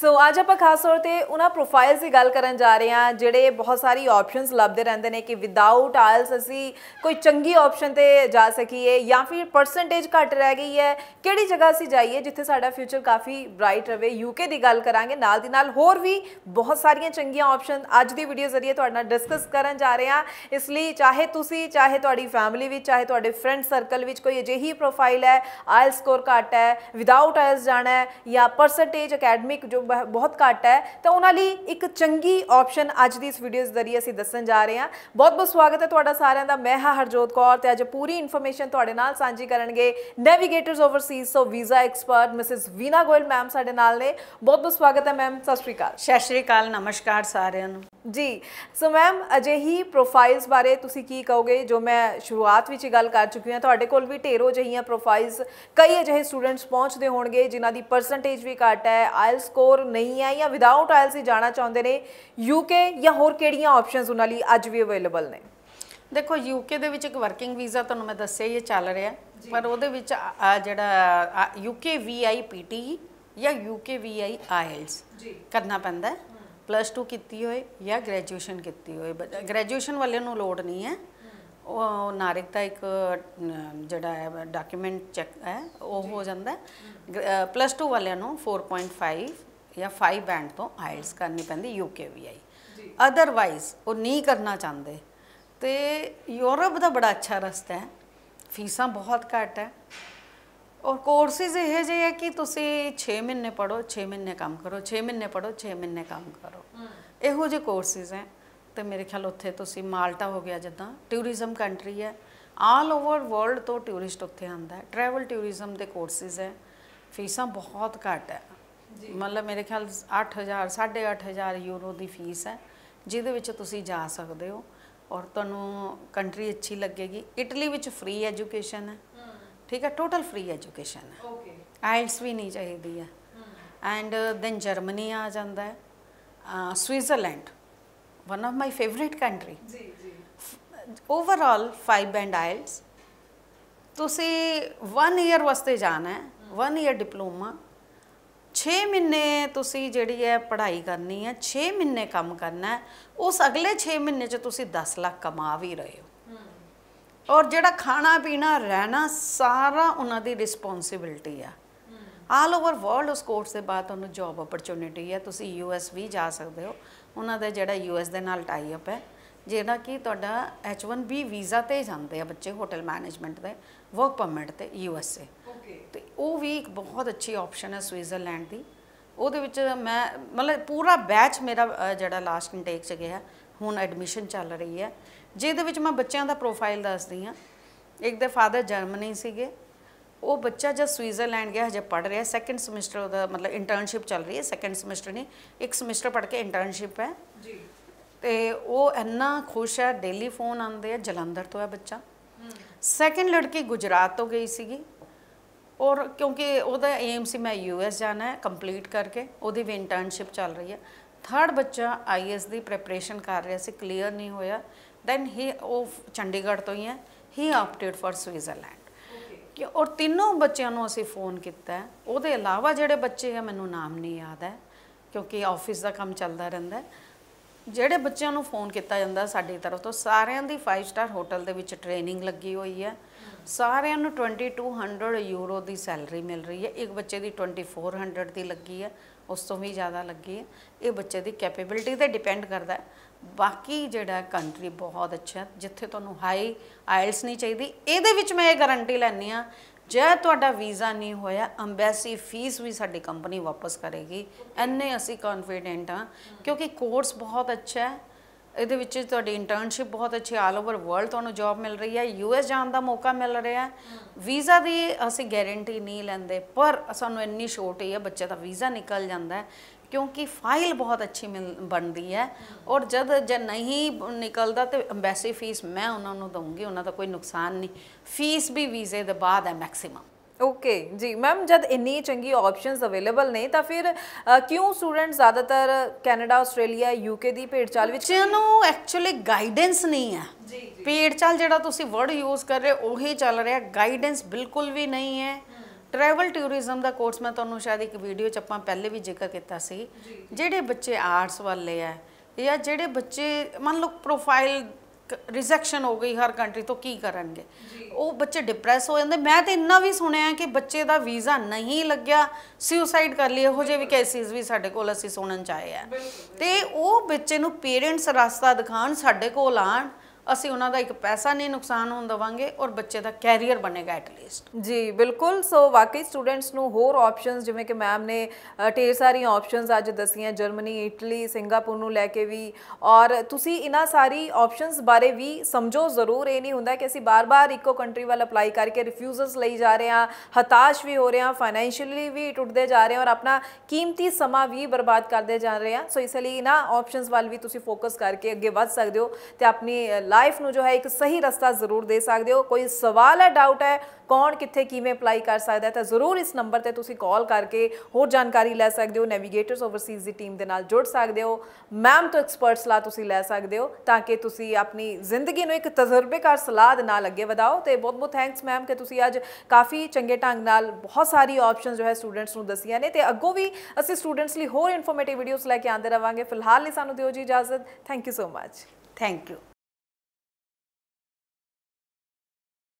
ਸੋ ਅੱਜ ਆਪਾਂ ਖਾਸ ਤੌਰ ਤੇ ਉਹਨਾਂ ਪ੍ਰੋਫਾਈਲਸ ਦੀ ਗੱਲ ਕਰਨ ਜਾ ਰਹੇ ਹਾਂ ਜਿਹੜੇ ਬਹੁਤ ਸਾਰੀ ਆਪਸ਼ਨਸ ਲੱਭਦੇ ਰਹਿੰਦੇ ਨੇ ਕਿ ਵਿਦਆਊਟ ਆਇਲਸ ਅਸੀਂ ਕੋਈ ਚੰਗੀ ਆਪਸ਼ਨ ਤੇ ਜਾ ਸਕੀਏ ਜਾਂ ਫਿਰ ਪਰਸੈਂਟੇਜ ਘਟ ਰਹਿ ਗਈ ਹੈ ਕਿਹੜੀ ਜਗ੍ਹਾ ਅਸੀਂ ਜਾਈਏ ਜਿੱਥੇ ਸਾਡਾ ਫਿਊਚਰ ਕਾਫੀ ਬ੍ਰਾਈਟ ਰਵੇ ਯੂਕੇ ਦੀ ਗੱਲ ਕਰਾਂਗੇ ਨਾਲ ਦੀ ਨਾਲ ਹੋਰ ਵੀ ਬਹੁਤ ਸਾਰੀਆਂ ਚੰਗੀਆਂ ਆਪਸ਼ਨ ਅੱਜ ਦੀ ਵੀਡੀਓ ਜ਼ਰੀਏ ਤੁਹਾਡੇ ਨਾਲ ਡਿਸਕਸ ਕਰਨ ਜਾ ਰਹੇ ਹਾਂ ਇਸ ਲਈ ਚਾਹੇ ਤੁਸੀਂ ਚਾਹੇ ਤੁਹਾਡੀ ਫੈਮਿਲੀ ਵਿੱਚ ਚਾਹੇ ਤੁਹਾਡੇ ਫਰੈਂਡ ਸਰਕਲ ਵਿੱਚ ਕੋਈ ਅਜਿਹੀ ਪ੍ਰੋਫਾਈਲ ਹੈ ਆਇਲ ਸਕੋਰ ਘਟ ਹੈ ਵਿਦਆਊਟ ਆਇਲਸ ਜਾਣਾ ਹੈ ਜਾਂ ਪਰਸੈਂਟੇਜ ਅਕੈਡਮਿਕ ਜੋ ਬਹੁਤ ਘੱਟ ਹੈ ਤਾਂ ਉਹਨਾਂ ਲਈ ਇੱਕ ਚੰਗੀ ਆਪਸ਼ਨ ਅੱਜ ਦੀ ਇਸ ਵੀਡੀਓ ਦੇ ਜ਼ਰੀਏ ਅਸੀਂ ਦੱਸਣ ਜਾ ਰਹੇ ਹਾਂ ਬਹੁਤ ਬਹੁਤ ਸਵਾਗਤ ਹੈ ਤੁਹਾਡਾ ਸਾਰਿਆਂ ਦਾ ਮੈਂ ਹਾਂ ਹਰਜੋਤ ਕੌਰ ਤੇ ਅੱਜ ਪੂਰੀ ਇਨਫੋਰਮੇਸ਼ਨ ਤੁਹਾਡੇ ਨਾਲ ਸਾਂਝੀ ਕਰਨਗੇ navigators overseas so visa expert Mrs Veena Goyal ma'am ਸਾਡੇ ਨਾਲ ਨੇ ਬਹੁਤ ਬਹੁਤ ਸਵਾਗਤ ਹੈ ਮੈਮ ਸਤਿ ਸ਼੍ਰੀ ਅਕਾਲ ਸਤਿ ਸ਼੍ਰੀ ਅਕਾਲ ਨਮਸਕਾਰ ਸਾਰਿਆਂ ਨੂੰ ਜੀ ਸੋ ਮੈਮ ਅਜਿਹੀ ਪ੍ਰੋਫਾਈਲਸ ਬਾਰੇ ਤੁਸੀਂ ਕੀ ਕਹੋਗੇ ਜੋ ਮੈਂ ਸ਼ੁਰੂਆਤ ਵਿੱਚ ਗੱਲ ਕਰ ਚੁੱਕੀ ਹਾਂ ਤੁਹਾਡੇ ਕੋਲ ਵੀ ਢੇਰੋ ਜਹੀਆਂ ਪ੍ਰੋਫਾਈਲਸ ਕਈ ਅਜਿਹੇ ਸਟੂਡੈਂਟਸ ਪਹੁੰਚਦੇ ਹੋਣਗੇ ਜਿਨ੍ਹਾਂ ਦੀ ਪਰਸੈਂਟੇਜ ਵੀ ਘੱਟ ਹੈ ਆਇਲ ਸਕੋਰ ਹੋਰ ਨਹੀਂ ਹੈ ਜਾਂ ਵਿਦਆਊਟ ਆਇਲਸ ਹੀ ਜਾਣਾ ਚਾਹੁੰਦੇ ਨੇ ਯੂਕੇ ਜਾਂ ਹੋਰ ਕਿਹੜੀਆਂ ਆਪਸ਼ਨਸ ਉਹਨਾਂ ਲਈ ਅੱਜ ਵੀ ਅਵੇਲੇਬਲ ਨੇ ਦੇਖੋ ਯੂਕੇ ਦੇ ਵਿੱਚ ਇੱਕ ਵਰਕਿੰਗ ਵੀਜ਼ਾ ਤੁਹਾਨੂੰ ਮੈਂ ਦੱਸਿਆ ਹੀ ਚੱਲ ਰਿਹਾ ਪਰ ਉਹਦੇ ਵਿੱਚ ਜਿਹੜਾ ਯੂਕੇ ਵੀਆਈਪੀਟੀ e ਜਾਂ ਯੂਕੇ ਵੀਆਈ ਆਇਲਸ ਕਰਨਾ ਪੈਂਦਾ ਹੈ ਪਲੱਸ 2 ਕੀਤੀ ਹੋਏ ਜਾਂ ਗ੍ਰੈਜੂਏਸ਼ਨ ਕੀਤੀ ਹੋਏ ਗ੍ਰੈਜੂਏਸ਼ਨ ਵਾਲਿਆਂ ਨੂੰ ਲੋਡ ਨਹੀਂ ਹੈ ਉਹ ਨਾਰਿਕਤਾ ਇੱਕ ਜਿਹੜਾ ਹੈ ਡਾਕੂਮੈਂਟ ਚੈੱਕ ਹੈ ਉਹ ਹੋ ਜਾਂਦਾ ਪਲੱਸ 2 ਵਾਲਿਆਂ ਨੂੰ 4.5 ਜਾਂ 5 ਬੈਂਡ ਤੋਂ ਆਇਲਸ ਕਰਨੀ ਪੈਂਦੀ ਯੂਕੇਵੀਆਈ ਅਦਰਵਾਈਜ਼ ਉਹ ਨਹੀਂ ਕਰਨਾ ਚਾਹੁੰਦੇ ਤੇ ਯੂਰਪ ਦਾ ਬੜਾ ਅੱਛਾ ਰਸਤਾ ਹੈ ਫੀਸਾਂ ਬਹੁਤ ਘੱਟ ਹੈ ਔਰ ਕੋਰਸਿਸ ਇਹ ਜਿਹੇ ਹੈ ਕਿ ਤੁਸੀਂ 6 ਮਹੀਨੇ ਪੜੋ 6 ਮਹੀਨੇ ਕੰਮ ਕਰੋ 6 ਮਹੀਨੇ ਪੜੋ 6 ਮਹੀਨੇ ਕੰਮ ਕਰੋ ਇਹੋ ਜਿਹੇ ਕੋਰਸਿਸ ਹੈ ਤੇ ਮੇਰੇ ਖਿਆਲ ਉੱਥੇ ਤੁਸੀਂ ਮਾਲਟਾ ਹੋ ਗਿਆ ਜਿੱਦਾਂ ਟੂਰਿਜ਼ਮ ਕੰਟਰੀ ਹੈ ਆਲ ਓਵਰ ਵਰਲਡ ਤੋਂ ਟੂਰਿਸਟ ਉੱਥੇ ਆਉਂਦਾ ਹੈ ਟਰੈਵਲ ਟੂਰਿਜ਼ਮ ਦੇ ਕੋਰਸਿਸ ਹੈ ਫੀਸਾਂ ਬਹੁਤ ਘੱਟ ਹੈ ਮਤਲਬ ਮੇਰੇ ਖਿਆਲ 8000 8500 ਯੂਰੋ ਦੀ ਫੀਸ ਹੈ ਜਿਹਦੇ ਵਿੱਚ ਤੁਸੀਂ ਜਾ ਸਕਦੇ ਹੋ ਔਰ ਤੁਹਾਨੂੰ ਕੰਟਰੀ ਅੱਛੀ ਲੱਗੇਗੀ ਇਟਲੀ ਵਿੱਚ ਫ੍ਰੀ ਐਜੂਕੇਸ਼ਨ ਹੈ ਠੀਕ ਹੈ ਟੋਟਲ ਫ੍ਰੀ ਐਜੂਕੇਸ਼ਨ ਹੈ ਓਕੇ ਆਇਲਸ ਵੀ ਨਹੀਂ ਚਾਹੀਦੀ ਹੈ ਐਂਡ ਦੈਨ ਜਰਮਨੀ ਆ ਜਾਂਦਾ ਹੈ Switzerland one of my favourite country ਜੀ ਜੀ ਓਵਰਆਲ 5 ਬੈਂਡ ਆਇਲਸ ਤੁਸੀਂ 1 ਇਅਰ ਵਾਸਤੇ ਜਾਣਾ ਹੈ 1 ਇਅਰ ਡਿਪਲੋਮਾ 6 ਮਹੀਨੇ ਤੁਸੀਂ ਜਿਹੜੀ ਹੈ ਪੜ੍ਹਾਈ ਕਰਨੀ ਹੈ 6 ਮਹੀਨੇ ਕੰਮ ਕਰਨਾ ਹੈ ਉਸ ਅਗਲੇ 6 ਮਹੀਨੇ 'ਚ ਤੁਸੀਂ 10 ਲੱਖ ਕਮਾ ਵੀ ਰਹੇ ਹੋ ਔਰ ਜਿਹੜਾ ਖਾਣਾ ਪੀਣਾ ਰਹਿਣਾ ਸਾਰਾ ਉਹਨਾਂ ਦੀ ਰਿਸਪੌਂਸਿਬਿਲਟੀ ਆ ਆਲ ਓਵਰ ਵਰਲਡ ਉਸ ਕੋਰਸ ਦੇ ਬਾਅਦ ਉਹਨੂੰ ਜੌਬ ਓਪਰਚ्युनिटी ਹੈ ਤੁਸੀਂ ਯੂਐਸ ਵੀ ਜਾ ਸਕਦੇ ਹੋ ਉਹਨਾਂ ਦਾ ਜਿਹੜਾ ਯੂਐਸ ਦੇ ਨਾਲ ਟਾਈ ਅਪ ਹੈ ਜਿਹੜਾ ਕਿ ਤੁਹਾਡਾ H1B ਵੀਜ਼ਾ ਤੇ ਜਾਂਦੇ ਆ ਬੱਚੇ ਹੋਟਲ ਮੈਨੇਜਮੈਂਟ ਦੇ ਵਰਕ ਪਰਮਿਟ ਤੇ ਯੂਐਸਏ ਓਕੇ ਤੇ ਉਹ ਵੀ ਇੱਕ ਬਹੁਤ ਅੱਛੀ ਆਪਸ਼ਨ ਹੈ ਸਵਿਟਜ਼ਰਲੈਂਡ ਦੀ ਉਹਦੇ ਵਿੱਚ ਮੈਂ ਮਤਲਬ ਪੂਰਾ ਬੈਚ ਮੇਰਾ ਜਿਹੜਾ ਲਾਸਟ ਇਨਟੇਕ ਚ ਗਿਆ ਹੁਣ ਐਡਮਿਸ਼ਨ ਚੱਲ ਰਹੀ ਹੈ ਜਿਹਦੇ ਵਿੱਚ ਮੈਂ ਬੱਚਿਆਂ ਦਾ ਪ੍ਰੋਫਾਈਲ ਦੱਸਦੀ ਹਾਂ ਇੱਕ ਦੇ ਫਾਦਰ ਜਰਮਨੀ ਸੀਗੇ ਉਹ ਬੱਚਾ ਜਦ ਸਵਿਟਜ਼ਰਲੈਂਡ ਗਿਆ ਹਜੇ ਪੜ ਰਿਹਾ ਸੈਕੰਡ ਸਮੈਸਟਰ ਉਹਦਾ ਮਤਲਬ ਇੰਟਰਨਸ਼ਿਪ ਚੱਲ ਰਹੀ ਹੈ ਸੈਕੰਡ ਸਮੈਸਟਰ ਨਹੀਂ ਇੱਕ ਸਮੈਸਟਰ ਪੜ ਕੇ ਇੰਟਰਨਸ਼ਿਪ ਹੈ ਜੀ ਤੇ ਉਹ ਇੰਨਾ ਖੁਸ਼ ਹੈ ਡੇਲੀ ਫੋਨ ਆਉਂਦੇ ਆ ਜਲੰਧਰ ਤੋਂ ਹੈ ਬੱਚਾ ਸੈਕੰਡ ਲੜਕੀ ਗੁਜਰਾਤ ਤੋਂ ਗਈ ਸੀਗੀ ਔਰ ਕਿਉਂਕਿ ਉਹਦਾ ਏਮ ਸੀ ਮੈਂ ਯੂਐਸ ਜਾਣਾ ਹੈ ਕੰਪਲੀਟ ਕਰਕੇ ਉਹਦੀ ਵੀ ਇੰਟਰਨਸ਼ਿਪ ਚੱਲ ਰਹੀ ਹੈ ਥਰਡ ਬੱਚਾ ਆਈਐਸ ਦੀ ਪ੍ਰੈਪਰੇਸ਼ਨ ਕਰ ਰਿਹਾ ਸੀ ਕਲੀਅਰ ਨਹੀਂ ਹੋਇਆ ਦੈਨ ਹੀ ਉਹ ਚੰਡੀਗੜ੍ਹ ਤੋਂ ਹੀ ਹੈ ਹੀ ਆਪਟਡ ਫॉर ਸਵਿਟਜ਼ਰਲੈਂਡ ਕਿ ਔਰ ਤਿੰਨੋਂ ਬੱਚਿਆਂ ਨੂੰ ਅਸੀਂ ਫੋਨ ਕੀਤਾ ਉਹਦੇ ਇਲਾਵਾ ਜਿਹੜੇ ਬੱਚੇ ਆ ਮੈਨੂੰ ਨਾਮ ਨਹੀਂ ਯਾਦ ਹੈ ਕਿਉਂਕਿ ਆਫਿਸ ਦਾ ਕੰਮ ਚੱਲਦਾ ਰਹਿੰਦਾ ਜਿਹੜੇ ਬੱਚਿਆਂ ਨੂੰ ਫੋਨ ਕੀਤਾ ਜਾਂਦਾ ਸਾਡੀ ਤਰਫ ਤੋਂ ਸਾਰਿਆਂ ਦੀ 5 ਸਟਾਰ ਹੋਟਲ ਦੇ ਵਿੱਚ ਟ੍ਰੇਨਿੰਗ ਲੱਗੀ ਹੋਈ ਹੈ ਸਾਰਿਆਂ ਨੂੰ 2200 ਯੂਰੋ ਦੀ ਸੈਲਰੀ ਮਿਲ ਰਹੀ ਹੈ ਇੱਕ ਬੱਚੇ ਦੀ 2400 ਦੀ ਲੱਗੀ ਹੈ ਉਸ ਤੋਂ ਵੀ ਜ਼ਿਆਦਾ ਲੱਗੀ ਹੈ ਇਹ ਬੱਚੇ ਦੀ ਕੈਪੇਬਿਲਿਟੀ ਤੇ ਡਿਪੈਂਡ ਕਰਦਾ ਹੈ ਬਾਕੀ ਜਿਹੜਾ ਕੰਟਰੀ ਬਹੁਤ ਅੱਛਾ ਜਿੱਥੇ ਤੁਹਾਨੂੰ ਹਾਈ ਆਇਲਸ ਨਹੀਂ ਚਾਹੀਦੀ ਇਹਦੇ ਵਿੱਚ ਮੈਂ ਇਹ ਗਾਰੰਟੀ ਲੈਣੀ ਆ ਜੇ ਤੁਹਾਡਾ ਵੀਜ਼ਾ ਨਹੀਂ ਹੋਇਆ ਐਮਬੈਸੀ ਫੀਸ ਵੀ ਸਾਡੀ ਕੰਪਨੀ ਵਾਪਸ ਕਰੇਗੀ ਐਨੇ ਅਸੀਂ ਕੌਨਫੀਡੈਂਟ ਆ ਕਿਉਂਕਿ ਕੋਰਸ ਬਹੁਤ ਅੱਛਾ ਹੈ ਇਹਦੇ ਵਿੱਚ ਤੁਹਾਡੀ ਇੰਟਰਨਸ਼ਿਪ ਬਹੁਤ ਅੱਛੀ ਆਲ ਓਵਰ ਵਰਲਡ ਤੁਹਾਨੂੰ ਜੌਬ ਮਿਲ ਰਹੀ ਹੈ ਯੂਐਸ ਜਾਣ ਦਾ ਮੌਕਾ ਮਿਲ ਰਿਹਾ ਵੀਜ਼ਾ ਦੀ ਅਸੀਂ ਗਾਰੰਟੀ ਨਹੀਂ ਲੈਂਦੇ ਪਰ ਸਾਨੂੰ ਇੰਨੀ ਸ਼ੋਰਟ ਹੈ ਬੱਚੇ ਦਾ ਵੀਜ਼ਾ ਨਿਕਲ ਜਾਂਦਾ ਹੈ ਕਿਉਂਕਿ ਫਾਈਲ ਬਹੁਤ ਅੱਛੀ ਬਣਦੀ ਹੈ ਔਰ ਜਦ ਜੇ ਨਹੀਂ ਨਿਕਲਦਾ ਤੇ ਐਮਬੈਸੀ ਫੀਸ ਮੈਂ ਉਹਨਾਂ ਨੂੰ ਦਵਾਂਗੀ ਉਹਨਾਂ ਦਾ ਕੋਈ ਨੁਕਸਾਨ ਨਹੀਂ ਫੀਸ ਵੀ ਵੀਜ਼ੇ ਦੇ ਬਾਅਦ ਹੈ ਮੈਕਸਿਮਮ ਓਕੇ ਜੀ ਮੈਮ ਜਦ ਇੰਨੀ ਚੰਗੀ ਆਪਸ਼ਨਸ ਅਵੇਲੇਬਲ ਨੇ ਤਾਂ ਫਿਰ ਕਿਉਂ ਸਟੂਡੈਂਟ ਜ਼ਿਆਦਾਤਰ ਕੈਨੇਡਾ ਆਸਟ੍ਰੇਲੀਆ ਯੂਕੇ ਦੀ ਭੇਡਚਾਲ ਵਿੱਚ ਨੂੰ ਐਕਚੁਅਲੀ ਗਾਈਡੈਂਸ ਨਹੀਂ ਹੈ ਜੀ ਜੀ ਭੇਡਚਾਲ ਜਿਹੜਾ ਤੁਸੀਂ ਵਰਡ ਯੂਜ਼ ਕਰ ਰਹੇ ਉਹੀ ਚੱਲ ਰਿਹਾ ਗਾਈਡੈਂਸ ਬਿਲਕੁਲ ਵੀ ਨਹੀਂ ਹੈ ਟਰੈਵਲ ਟੂਰਿਜ਼ਮ ਦਾ ਕੋਰਸ ਮੈਂ ਤੁਹਾਨੂੰ ਸ਼ਾਇਦ ਇੱਕ ਵੀਡੀਓ 'ਚ ਆਪਾਂ ਪਹਿਲੇ ਵੀ ਜ਼ਿਕਰ ਕੀਤਾ ਸੀ ਜਿਹੜੇ ਬੱਚੇ ਆਰਟਸ ਵਾਲੇ ਆ ਜਾਂ ਜਿਹੜੇ ਬੱਚੇ ਮੰਨ ਲਓ ਪ੍ਰੋਫਾਈਲ ਰਿਜੈਕਸ਼ਨ ਹੋ ਗਈ ਹਰ ਕੰਟਰੀ ਤੋਂ ਕੀ ਕਰਨਗੇ ਉਹ ਬੱਚੇ ਡਿਪਰੈਸ ਹੋ ਜਾਂਦੇ ਮੈਂ ਤਾਂ ਇੰਨਾ ਵੀ ਸੁਣਿਆ ਕਿ ਬੱਚੇ ਦਾ ਵੀਜ਼ਾ ਨਹੀਂ ਲੱਗਿਆ ਸੁਸਾਈਡ ਕਰ ਲਈ ਇਹੋ ਜਿਹੇ ਵੀ ਕੇਸਿਸ ਵੀ ਸਾਡੇ ਕੋਲ ਅਸੀਂ ਸੁਣਨ ਚ ਆਏ ਆ ਤੇ ਉਹ ਬੱਚੇ ਨੂੰ ਪੇਰੈਂਟਸ ਰਸਤਾ ਦਿਖਾਣ ਸਾਡੇ ਕੋਲ ਆਣ ਅਸੀਂ ਉਹਨਾਂ ਦਾ ਇੱਕ ਪੈਸਾ ਨਹੀਂ ਨੁਕਸਾਨ ਹੋਣ ਦਵਾਂਗੇ ਔਰ ਬੱਚੇ ਦਾ ਕੈਰੀਅਰ ਬਣੇਗਾ ਐਟ ਲੀਸਟ ਜੀ ਬਿਲਕੁਲ ਸੋ ਵਾਕਈ ਸਟੂਡੈਂਟਸ ਨੂੰ ਹੋਰ ਆਪਸ਼ਨਸ ਜਿਵੇਂ ਕਿ ਮੈਮ ਨੇ ਢੇਰ ਸਾਰੀਆਂ ਆਪਸ਼ਨਸ ਅੱਜ ਦੱਸੀਆਂ ਜਰਮਨੀ ਇਟਲੀ ਸਿੰਗਾਪੁਰ ਨੂੰ ਲੈ ਕੇ ਵੀ ਔਰ ਤੁਸੀਂ ਇਹਨਾਂ ਸਾਰੀ ਆਪਸ਼ਨਸ ਬਾਰੇ ਵੀ ਸਮਝੋ ਜ਼ਰੂਰ ਇਹ ਨਹੀਂ ਹੁੰਦਾ ਕਿ ਅਸੀਂ ਬਾਰ-ਬਾਰ ਇੱਕੋ ਕੰਟਰੀ ਵੱਲ ਅਪਲਾਈ ਕਰਕੇ ਰਿਫਿਊਜ਼ਲਸ ਲਈ ਜਾ ਰਹੇ ਹਾਂ ਹਤਾਸ਼ ਵੀ ਹੋ ਰਹੇ ਹਾਂ ਫਾਈਨੈਂਸ਼ੀਅਲੀ ਵੀ ਟੁੱਟਦੇ ਜਾ ਰਹੇ ਹਾਂ ਔਰ ਆਪਣਾ ਕੀਮਤੀ ਸਮਾਂ ਵੀ ਬਰਬਾਦ ਕਰਦੇ ਜਾ ਰਹੇ ਹਾਂ ਸੋ ਇਸ ਲਈ ਇਹਨਾਂ ਆਪਸ਼ਨਸ ਵੱਲ ਵੀ ਤੁਸੀਂ ਫੋਕਸ ਕਰਕੇ ਅੱਗੇ ਵੱਧ ਸਕਦੇ ਹੋ ਤੇ ਆਪਣੀ ਲਾਈਫ ਨੂੰ ਜੋ ਹੈ ਇੱਕ ਸਹੀ ਰਸਤਾ ਜ਼ਰੂਰ ਦੇ ਸਕਦੇ ਹੋ ਕੋਈ ਸਵਾਲ ਹੈ ਡਾਊਟ ਹੈ ਕੌਣ ਕਿੱਥੇ ਕਿਵੇਂ ਅਪਲਾਈ ਕਰ ਸਕਦਾ ਹੈ ਤਾਂ ਜ਼ਰੂਰ ਇਸ ਨੰਬਰ ਤੇ ਤੁਸੀਂ ਕਾਲ ਕਰਕੇ ਹੋਰ ਜਾਣਕਾਰੀ ਲੈ ਸਕਦੇ ਹੋ ਨੈਵੀਗੇਟਰਸ ਓਵਰਸੀਜ਼ ਦੀ ਟੀਮ ਦੇ ਨਾਲ ਜੁੜ ਸਕਦੇ ਹੋ ਮੈਮ ਤੋਂ ਐਕਸਪਰਟਸ ਲਾ ਤੁਸੀਂ ਲੈ ਸਕਦੇ ਹੋ ਤਾਂ ਕਿ ਤੁਸੀਂ ਆਪਣੀ ਜ਼ਿੰਦਗੀ ਨੂੰ ਇੱਕ ਤਜਰਬੇਕਾਰ ਸਲਾਹ ਦੇ ਨਾਲ ਅੱਗੇ ਵਧਾਓ ਤੇ ਬਹੁਤ ਬਹੁਤ ਥੈਂਕਸ ਮੈਮ ਕਿ ਤੁਸੀਂ ਅੱਜ ਕਾਫੀ ਚੰਗੇ ਢੰਗ ਨਾਲ ਬਹੁਤ ਸਾਰੀ ਆਪਸ਼ਨਸ ਜੋ ਹੈ ਸਟੂਡੈਂਟਸ ਨੂੰ ਦਸੀਆਂ ਨੇ ਤੇ ਅੱਗੋਂ ਵੀ ਅਸੀਂ ਸਟੂਡੈਂਟਸ ਲਈ ਹੋਰ ਇਨਫੋਰਮੇਟਿਵ ਵੀਡੀਓਜ਼ ਲੈ ਕੇ ਆਂਦੇ ਰਵਾਂਗੇ ਫਿਲਹਾਲ ਲਈ ਸਾਨੂੰ ਦਿਓ ਜੀ ਇਜਾਜ਼ਤ thank you so much thank you